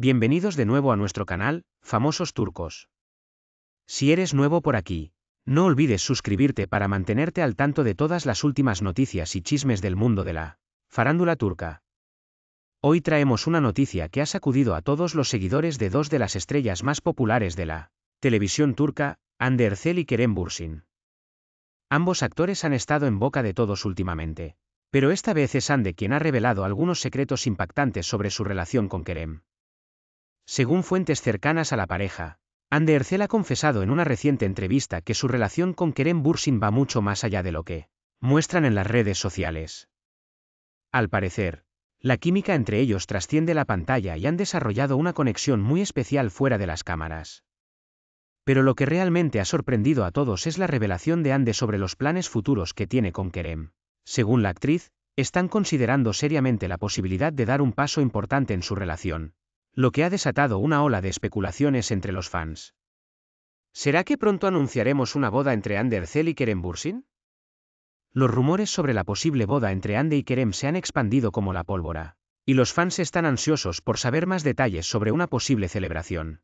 Bienvenidos de nuevo a nuestro canal, Famosos Turcos. Si eres nuevo por aquí, no olvides suscribirte para mantenerte al tanto de todas las últimas noticias y chismes del mundo de la farándula turca. Hoy traemos una noticia que ha sacudido a todos los seguidores de dos de las estrellas más populares de la televisión turca, Ander y Kerem Bursin. Ambos actores han estado en boca de todos últimamente, pero esta vez es Ande quien ha revelado algunos secretos impactantes sobre su relación con Kerem. Según fuentes cercanas a la pareja, Anne ha confesado en una reciente entrevista que su relación con Kerem Bursin va mucho más allá de lo que muestran en las redes sociales. Al parecer, la química entre ellos trasciende la pantalla y han desarrollado una conexión muy especial fuera de las cámaras. Pero lo que realmente ha sorprendido a todos es la revelación de Ande sobre los planes futuros que tiene con Kerem. Según la actriz, están considerando seriamente la posibilidad de dar un paso importante en su relación, lo que ha desatado una ola de especulaciones entre los fans. ¿Será que pronto anunciaremos una boda entre Andercel y Kerem Bursin? Los rumores sobre la posible boda entre Ande y Kerem se han expandido como la pólvora, y los fans están ansiosos por saber más detalles sobre una posible celebración.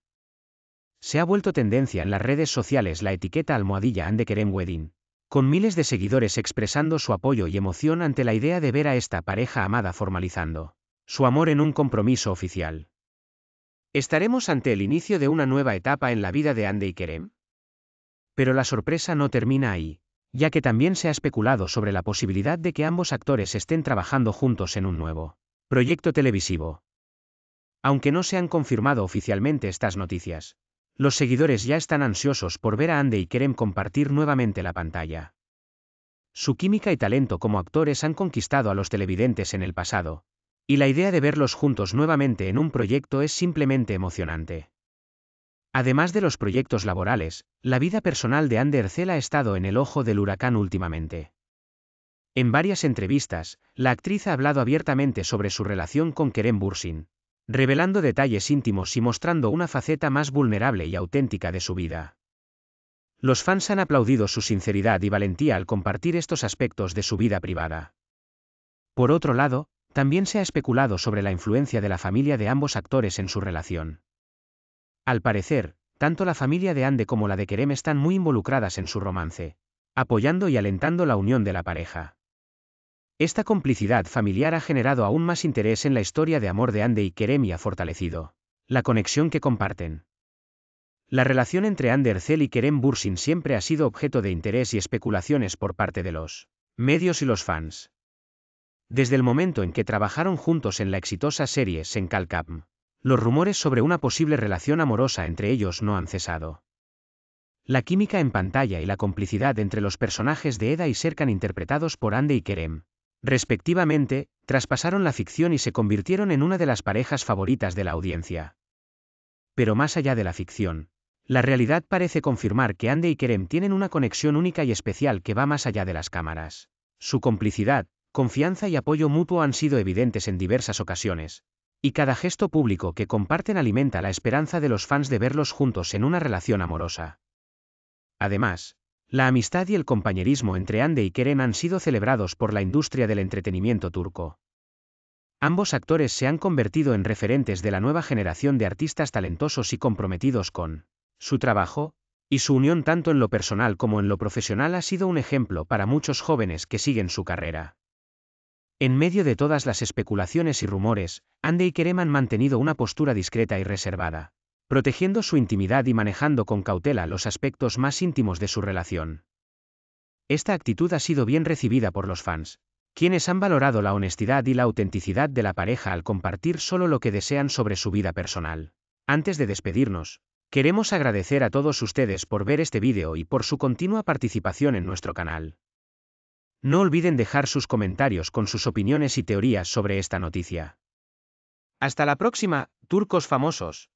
Se ha vuelto tendencia en las redes sociales la etiqueta almohadilla Ande Kerem Wedding, con miles de seguidores expresando su apoyo y emoción ante la idea de ver a esta pareja amada formalizando su amor en un compromiso oficial. ¿Estaremos ante el inicio de una nueva etapa en la vida de Andy y Kerem? Pero la sorpresa no termina ahí, ya que también se ha especulado sobre la posibilidad de que ambos actores estén trabajando juntos en un nuevo proyecto televisivo. Aunque no se han confirmado oficialmente estas noticias, los seguidores ya están ansiosos por ver a Andy y Kerem compartir nuevamente la pantalla. Su química y talento como actores han conquistado a los televidentes en el pasado, y la idea de verlos juntos nuevamente en un proyecto es simplemente emocionante. Además de los proyectos laborales, la vida personal de Ander Zell ha estado en el ojo del huracán últimamente. En varias entrevistas, la actriz ha hablado abiertamente sobre su relación con Kerem Bursin, revelando detalles íntimos y mostrando una faceta más vulnerable y auténtica de su vida. Los fans han aplaudido su sinceridad y valentía al compartir estos aspectos de su vida privada. Por otro lado, también se ha especulado sobre la influencia de la familia de ambos actores en su relación. Al parecer, tanto la familia de Ande como la de Kerem están muy involucradas en su romance, apoyando y alentando la unión de la pareja. Esta complicidad familiar ha generado aún más interés en la historia de amor de Ande y Kerem y ha fortalecido la conexión que comparten. La relación entre Ande Ercel y Kerem Bursin siempre ha sido objeto de interés y especulaciones por parte de los medios y los fans. Desde el momento en que trabajaron juntos en la exitosa serie Senkalkam, los rumores sobre una posible relación amorosa entre ellos no han cesado. La química en pantalla y la complicidad entre los personajes de Eda y Serkan interpretados por Ande y Kerem, respectivamente, traspasaron la ficción y se convirtieron en una de las parejas favoritas de la audiencia. Pero más allá de la ficción, la realidad parece confirmar que Ande y Kerem tienen una conexión única y especial que va más allá de las cámaras. Su complicidad, confianza y apoyo mutuo han sido evidentes en diversas ocasiones, y cada gesto público que comparten alimenta la esperanza de los fans de verlos juntos en una relación amorosa. Además, la amistad y el compañerismo entre Ande y Kerem han sido celebrados por la industria del entretenimiento turco. Ambos actores se han convertido en referentes de la nueva generación de artistas talentosos y comprometidos con su trabajo, y su unión tanto en lo personal como en lo profesional ha sido un ejemplo para muchos jóvenes que siguen su carrera. En medio de todas las especulaciones y rumores, Ande y Kerem han mantenido una postura discreta y reservada, protegiendo su intimidad y manejando con cautela los aspectos más íntimos de su relación. Esta actitud ha sido bien recibida por los fans, quienes han valorado la honestidad y la autenticidad de la pareja al compartir solo lo que desean sobre su vida personal. Antes de despedirnos, queremos agradecer a todos ustedes por ver este vídeo y por su continua participación en nuestro canal. No olviden dejar sus comentarios con sus opiniones y teorías sobre esta noticia. Hasta la próxima, turcos famosos.